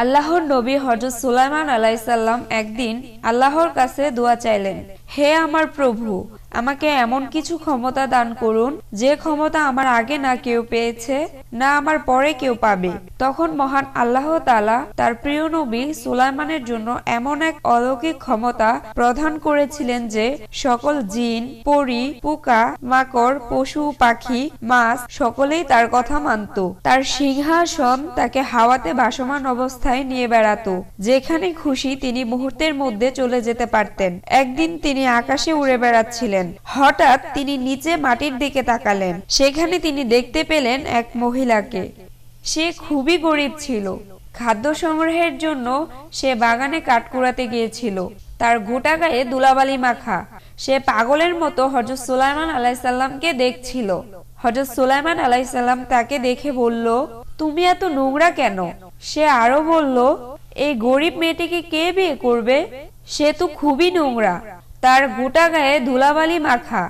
আল্লাহর নবী হজরত সুলাইমান আলাইসাল্লাম একদিন আল্লাহর কাছে দোয়া চাইলেন হে আমার প্রভু আমাকে এমন কিছু ক্ষমতা দান করুন যে ক্ষমতা আমার আগে না কেউ পেয়েছে না আমার পরে কেউ পাবে তখন মহান আল্লাহ তালা তার প্রিয় নবী সুলাইমানের জন্য এমন এক অলৌকিক ক্ষমতা প্রধান করেছিলেন যে সকল জিন পরি পোকা মাকড় পশু পাখি মাছ সকলেই তার কথা মানত তার সিংহাসন তাকে হাওয়াতে ভাসমান অবস্থায় নিয়ে বেড়াত যেখানে খুশি তিনি মুহূর্তের মধ্যে চলে যেতে পারতেন একদিন তিনি আকাশে উড়ে বেড়াচ্ছিলেন হঠাৎ তিনি নিচে মাটির দিকে তাকালেন সেখানে তিনি দেখতে পেলেন এক মহিলা মহিলাকে সে খুবই গরিব ছিল খাদ্য সংগ্রহের জন্য সে বাগানে কাঠ কুড়াতে গিয়েছিল তার গোটা গায়ে দুলাবালি মাখা সে পাগলের মতো হজরত সুলাইমান আলাইসাল্লামকে দেখছিল হজরত সুলাইমান আলাইসাল্লাম তাকে দেখে বলল তুমি এত নোংরা কেন সে আরো বলল এই গরিব মেয়েটিকে কে বিয়ে করবে সে তো খুবই নোংরা তার গোটা গায়ে ধুলাবালি মাখা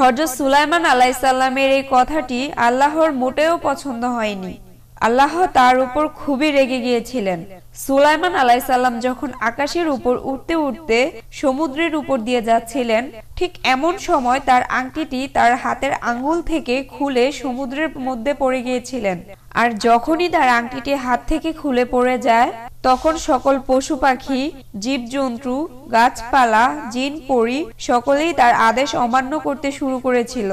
হজরত সুলাইমান আলাইসাল্লামের এই কথাটি আল্লাহর মোটেও পছন্দ হয়নি আল্লাহ তার উপর খুবই রেগে গিয়েছিলেন সুলাইমান আলাইসাল্লাম যখন আকাশের উপর উঠতে উঠতে সমুদ্রের উপর দিয়ে যাচ্ছিলেন ঠিক এমন সময় তার আংটিটি তার হাতের আঙ্গুল থেকে খুলে সমুদ্রের মধ্যে পড়ে গিয়েছিলেন আর যখনই তার আংটিটি হাত থেকে খুলে পড়ে যায় তখন সকল পশু পাখি জীবজন্তু গাছপালা জিন পরি সকলেই তার আদেশ অমান্য করতে শুরু করেছিল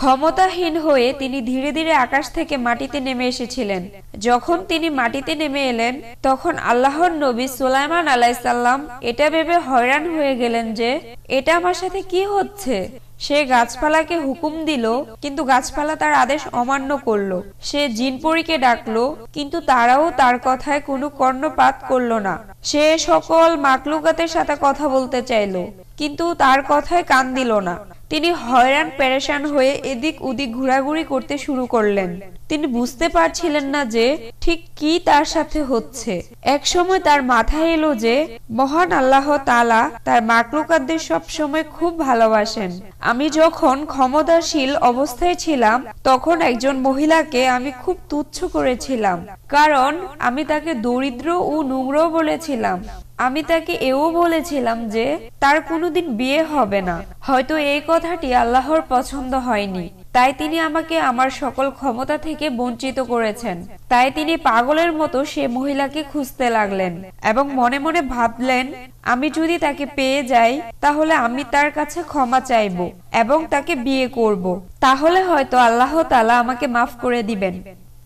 ক্ষমতাহীন হয়ে তিনি ধীরে ধীরে আকাশ থেকে মাটিতে নেমে এসেছিলেন যখন তিনি মাটিতে নেমে এলেন তখন আল্লাহর নবী সুলাইমান আলাইসাল্লাম এটা ভেবে হয়রান হয়ে গেলেন যে এটা আমার সাথে কি হচ্ছে সে গাছপালাকে হুকুম দিল কিন্তু গাছপালা তার আদেশ অমান্য করল সে জিনপরীকে ডাকলো কিন্তু তারাও তার কথায় কোনো কর্ণপাত করল না সে সকল মাকলুকাতের সাথে কথা বলতে চাইল কিন্তু তার কথায় কান দিল না তিনি হয়রান প্যারেশান হয়ে এদিক উদিক ঘোরাঘুরি করতে শুরু করলেন তিনি বুঝতে পারছিলেন না যে ঠিক কি তার সাথে হচ্ছে এক সময় তার মাথায় এলো যে মহান আল্লাহ তালা তার মাকলুকাতদের সব সময় খুব ভালোবাসেন আমি যখন ক্ষমতাশীল অবস্থায় ছিলাম তখন একজন মহিলাকে আমি খুব তুচ্ছ করেছিলাম কারণ আমি তাকে দরিদ্র ও নোংরও বলেছিলাম আমি তাকে এও বলেছিলাম যে তার কোনোদিন বিয়ে হবে না হয়তো এই কথাটি আল্লাহর পছন্দ হয়নি তাই তিনি আমাকে আমার সকল ক্ষমতা থেকে বঞ্চিত করেছেন তাই তিনি পাগলের মতো সে মহিলাকে খুঁজতে লাগলেন এবং মনে মনে ভাবলেন আমি যদি তাকে পেয়ে যাই তাহলে আমি তার কাছে ক্ষমা চাইব এবং তাকে বিয়ে করব। তাহলে হয়তো আল্লাহ তালা আমাকে মাফ করে দিবেন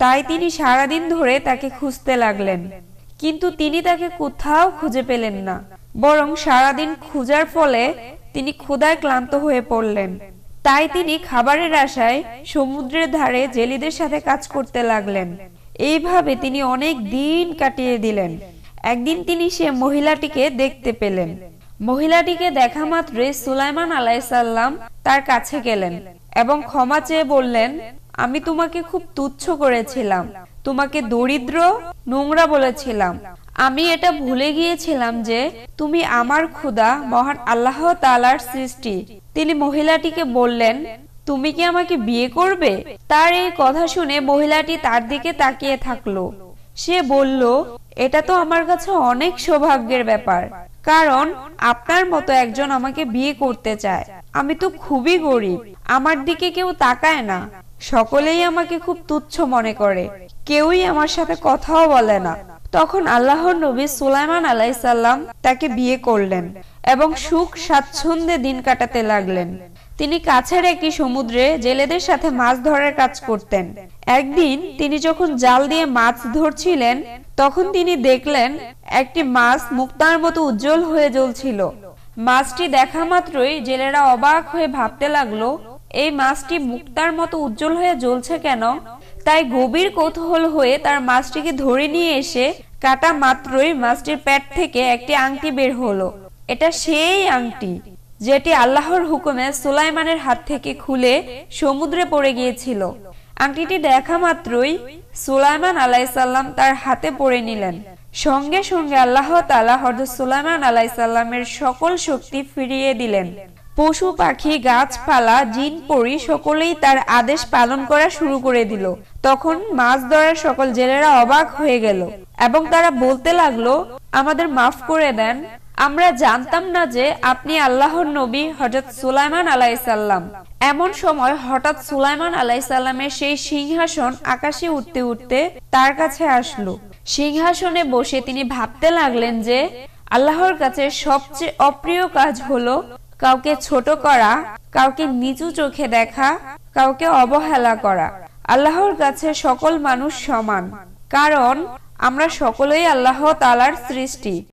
তাই তিনি সারাদিন ধরে তাকে খুঁজতে লাগলেন কিন্তু তিনি তাকে কোথাও খুঁজে পেলেন না বরং সারাদিন খুঁজার ফলে তিনি ক্ষুদায় ক্লান্ত হয়ে পড়লেন তাই তিনি খাবারের আশায় সমুদ্রের ধারে জেলিদের সাথে কাজ করতে লাগলেন এইভাবে তিনি অনেক দিন কাটিয়ে দিলেন একদিন তিনি সে মহিলাটিকে দেখতে পেলেন মহিলাটিকে দেখা মাত্রে সুলাইমান আলাইসাল্লাম তার কাছে গেলেন এবং ক্ষমা চেয়ে বললেন আমি তোমাকে খুব তুচ্ছ করেছিলাম তোমাকে দরিদ্র নোংরা বলেছিলাম আমি এটা ভুলে গিয়েছিলাম যে তুমি আমার ক্ষুদা মহান আল্লাহ তালার সৃষ্টি তিনি মহিলাটিকে বললেন তুমি কি আমাকে বিয়ে করবে তার এই কথা শুনে মহিলাটি তার দিকে তাকিয়ে থাকলো সে বলল এটা তো আমার কাছে অনেক সৌভাগ্যের ব্যাপার কারণ আপনার মতো একজন আমাকে বিয়ে করতে চায় আমি তো খুবই গরিব আমার দিকে কেউ তাকায় না সকলেই আমাকে খুব তুচ্ছ মনে করে কেউই আমার সাথে কথাও বলে না তখন আল্লাহর নবী সুলাইমান আলাইসাল্লাম তাকে বিয়ে করলেন এবং সুখ স্বাচ্ছন্দ্যে দিন কাটাতে লাগলেন তিনি কাছের একটি সমুদ্রে জেলেদের সাথে মাছ ধরার কাজ করতেন একদিন তিনি যখন জাল দিয়ে মাছ ধরছিলেন তখন তিনি দেখলেন একটি মাছ মুক্তার মতো উজ্জ্বল হয়ে জ্বলছিল মাছটি দেখা মাত্রই জেলেরা অবাক হয়ে ভাবতে লাগলো এই মাছটি মুক্তার মতো উজ্জ্বল হয়ে জ্বলছে কেন তাই গভীর কৌতূহল হয়ে তার মাছটিকে ধরে নিয়ে এসে কাটা মাত্রই মাছটির প্যাট থেকে একটি আংটি বের হলো এটা সেই আংটি যেটি আল্লাহর হুকুমে সুলাইমানের হাত থেকে খুলে সমুদ্রে পড়ে গিয়েছিল আংটিটি দেখা মাত্রই সুলাইমান আলাইসাল্লাম তার হাতে পড়ে নিলেন সঙ্গে সঙ্গে আল্লাহ তালা হরদ সুলাইমান আলাইসাল্লামের সকল শক্তি ফিরিয়ে দিলেন পশু পাখি গাছপালা জিন পরি সকলেই তার আদেশ পালন করা শুরু করে দিল তখন মাছ ধরার সকল জেলেরা অবাক হয়ে গেল এবং তারা বলতে লাগলো আমাদের মাফ করে দেন আমরা জানতাম না যে আপনি আল্লাহর নবী হঠাৎ সুলাইমান আলাইসাল্লাম এমন সময় হঠাৎ সুলাইমান আলাইসাল্লামের সেই সিংহাসন আকাশে উঠতে উঠতে তার কাছে আসলো সিংহাসনে বসে তিনি ভাবতে লাগলেন যে আল্লাহর কাছে সবচেয়ে অপ্রিয় কাজ হলো কাউকে ছোট করা কাউকে নিচু চোখে দেখা কাউকে অবহেলা করা আল্লাহর কাছে সকল মানুষ সমান কারণ আমরা সকলেই আল্লাহ তালার সৃষ্টি